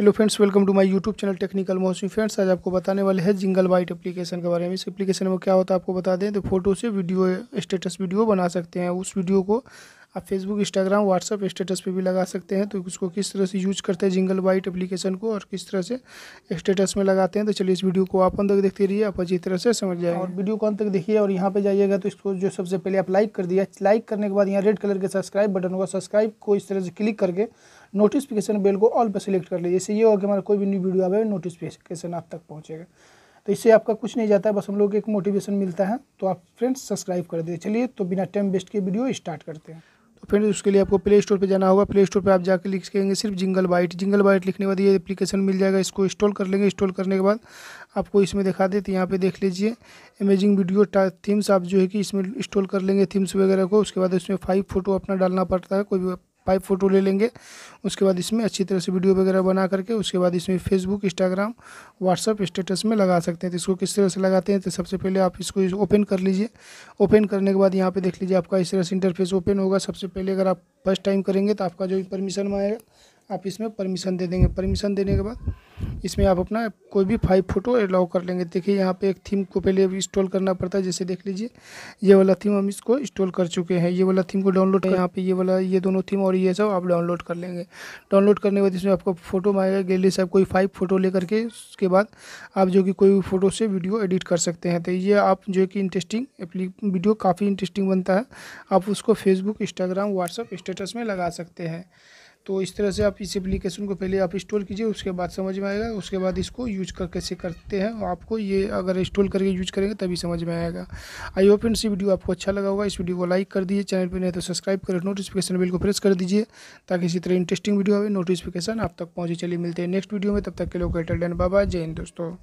hello friends welcome to my YouTube channel technical Mausami friends आज आपको बताने वाले हैं जिंगल वाइट एप्लीकेशन के बारे में इस एप्लीकेशन में क्या होता है आपको बता दें तो फोटो से वीडियो स्टेटस वीडियो बना सकते हैं उस वीडियो को आप फेसबुक इंस्टाग्राम व्हाट्सअप स्टेटस पे भी लगा सकते हैं तो उसको किस तरह से यूज करते हैं जिंगल वाइट एप्लीकेशन को और किस तरह से स्टेटस में लगाते हैं तो चलिए इस वीडियो को आप अंत तक देखते रहिए आप अच्छी तरह से समझ जाएंगे और वीडियो को अंत तक देखिए और यहाँ पर जाइएगा तो इसको जो सबसे पहले आप लाइक कर दिया लाइक करने के बाद यहाँ रेड कलर के सब्सक्राइब बटन होगा सब्सक्राइब को इस तरह से क्लिक करके नोटिफिकेशन बेल को ऑल पर सिलेक्ट कर लीजिए इससे ये होगा कि हमारा कोई भी न्यू वीडियो आवे नोटिफिकेशन आप तक पहुँचेगा तो इससे आपका कुछ नहीं जाता है बस हम लोग को एक मोटिवेशन मिलता है तो आप फ्रेंड्स सब्सक्राइब कर दीजिए चलिए तो बिना टाइम वेस्ट के वीडियो स्टार्ट करते हैं फिर उसके लिए आपको प्ले स्टोर पर जाना होगा प्ले स्टोर पर आप जाकर लिख सकेंगे सिर्फ जिंगल बाइट जिंगल बाइट लिखने के बाद ये एप्लीकेशन मिल जाएगा इसको इंस्टॉल कर लेंगे इंस्टॉल करने के बाद आपको इसमें दिखा देते यहाँ पे देख लीजिए अमेजिंग वीडियो थीम्स आप जो है कि इसमें इंस्टॉल कर लेंगे थीम्स वगैरह को उसके बाद उसमें फाइव फोटो अपना डालना पड़ता है कोई भी फाइव फ़ोटो ले लेंगे उसके बाद इसमें अच्छी तरह से वीडियो वगैरह बना करके उसके बाद इसमें फेसबुक इंस्टाग्राम व्हाट्सअप स्टेटस में लगा सकते हैं तो इसको किस तरह से लगाते हैं तो सबसे पहले आप इसको ओपन कर लीजिए ओपन करने के बाद यहाँ पर देख लीजिए आपका इस तरह से इंटरफेस ओपन होगा सबसे पहले अगर आप फर्स्ट टाइम करेंगे तो आपका जो परमिशन में आएगा आप इसमें परमिशन दे देंगे परमिशन देने के बाद इसमें आप अपना कोई भी फाइव फोटो अलाउ कर लेंगे देखिए यहाँ पे एक थीम को पहले इंस्टॉल करना पड़ता है जैसे देख लीजिए ये वाला थीम हम इसको इंस्टॉल कर चुके हैं ये वाला थीम को डाउनलोड यहाँ पे ये वाला ये दोनों थीम और ये सब आप डाउनलोड कर लेंगे डाउनलोड करने के बाद इसमें आपको फोटो मांगेगा गैलरी से कोई फाइव फोटो लेकर के उसके बाद आप जो कि कोई भी फोटो से वीडियो एडिट कर सकते हैं तो ये आप जो कि इंटरेस्टिंग वीडियो काफ़ी इंटरेस्टिंग बनता है आप उसको फेसबुक इंस्टाग्राम व्हाट्सअप स्टेटस में लगा सकते हैं तो इस तरह से आप इस एप्लीकेशन को पहले आप इंस्टॉल कीजिए उसके बाद समझ में आएगा उसके बाद इसको यूज कर कैसे करते हैं आपको ये अगर इंस्टॉल करके यूज करेंगे तभी समझ में आएगा आई होप फ्रेंड्स ये वीडियो आपको अच्छा लगा होगा इस वीडियो को लाइक कर दीजिए चैनल पर नहीं तो सब्सक्राइब करें नोटिफिकेशन बिल को प्रेस कर दीजिए ताकि इसी तरह इंटरेस्टिंग वीडियो आए नोटिफिकेशन आप तक पहुँचे चलिए मिलते हैं नेक्स्ट वीडियो में तब तक के लोग एटल डन बाबा जय हिंद दोस्तों